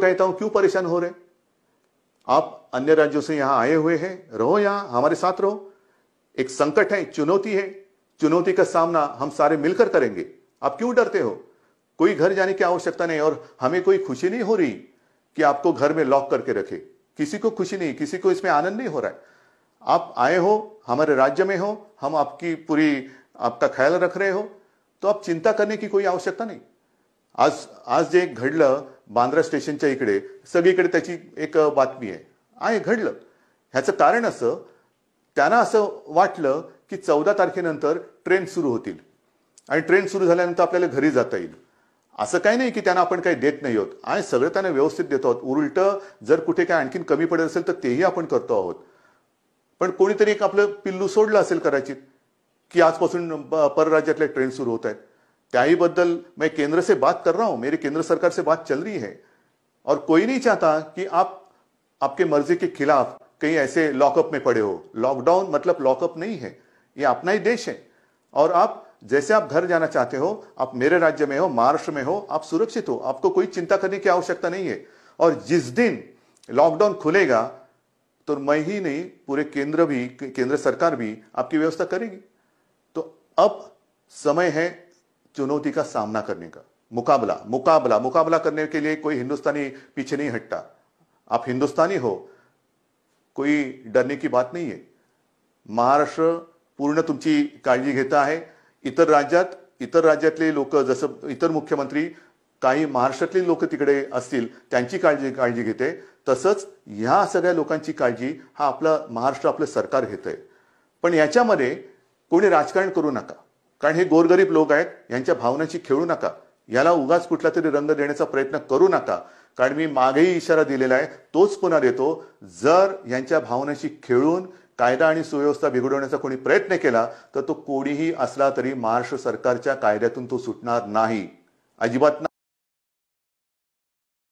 कहता हूं क्यों परेशान हो रहे आप अन्य राज्यों से यहां आए हुए हैं रहो यहां हमारे साथ रहो एक संकट है चुनौती है चुनौती का सामना हम सारे मिलकर करेंगे आप क्यों डरते हो कोई घर जाने की आवश्यकता नहीं और हमें कोई खुशी नहीं हो रही कि आपको घर में लॉक करके रखे किसी को खुशी नहीं किसी को इसमें आनंद नहीं हो रहा है आप आए हो हमारे राज्य में हो हम आपकी पूरी आपका ख्याल रख रहे हो तो आप चिंता करने की कोई आवश्यकता नहीं आज आज जो घडलं बांद्रा स्टेशनच्या इकडे सगळीकडे त्याची एक बातमी आहे आहे घडलं ह्याचं कारण असं त्यांना असं वाटलं की चौदा तारखेनंतर ट्रेन सुरू होतील आणि ट्रेन सुरू झाल्यानंतर आपल्याला घरी जाता येईल असं काही नाही की त्यांना आपण काही देत नाही आहोत आणि सगळं त्यांना व्यवस्थित देत आहोत उलट जर कुठे काय आणखीन कमी पडत असेल तर तेही आपण करतो आहोत पण कोणीतरी एक आपलं पिल्लू सोडलं असेल कदाचित की आजपासून परराज्यातल्या ट्रेन सुरू होत आहेत बदल मैं केंद्र से बात कर रहा हूं मेरी केंद्र सरकार से बात चल रही है और कोई नहीं चाहता कि आप आपके मर्जी के खिलाफ कहीं ऐसे लॉकअप में पड़े हो लॉकडाउन मतलब लॉकअप नहीं है ये अपना ही देश है और आप जैसे आप घर जाना चाहते हो आप मेरे राज्य में हो महाराष्ट्र में हो आप सुरक्षित हो आपको कोई चिंता करने की आवश्यकता नहीं है और जिस दिन लॉकडाउन खुलेगा तो मैं ही नहीं पूरे केंद्र भी केंद्र सरकार भी आपकी व्यवस्था करेगी तो अब समय है चुनौती का सामना करने का मुकाबला मुकाबला मुकाबला करने के लिए कोई हिंदुस्तानी पीछे नहीं हटता आप हिंदुस्तानी हो कोई डरने की बात नहीं है महाराष्ट्र पूर्ण तुमची काळजी घेत आहे इतर राज्यात इतर राज्यातले लोक जसं इतर मुख्यमंत्री काही महाराष्ट्रातले लोक तिकडे असतील त्यांची काळजी काळजी घेते तसंच ह्या सगळ्या लोकांची काळजी हा आपला महाराष्ट्र आपलं सरकार घेत आहे पण याच्यामध्ये कोणी राजकारण करू नका कारण हे गोरगरीब लोक आहेत यांच्या भावनांशी खेळू नका याला उगाच कुठला तरी रंग देण्याचा प्रयत्न करू नका कारण मी मागेही इशारा दिलेला आहे तोच पुन्हा देतो जर यांच्या भावनांशी खेळून कायदा आणि सुव्यवस्था बिघडवण्याचा कोणी प्रयत्न केला तर तो कोणीही असला तरी महाराष्ट्र सरकारच्या कायद्यातून तो सुटणार नाही अजिबात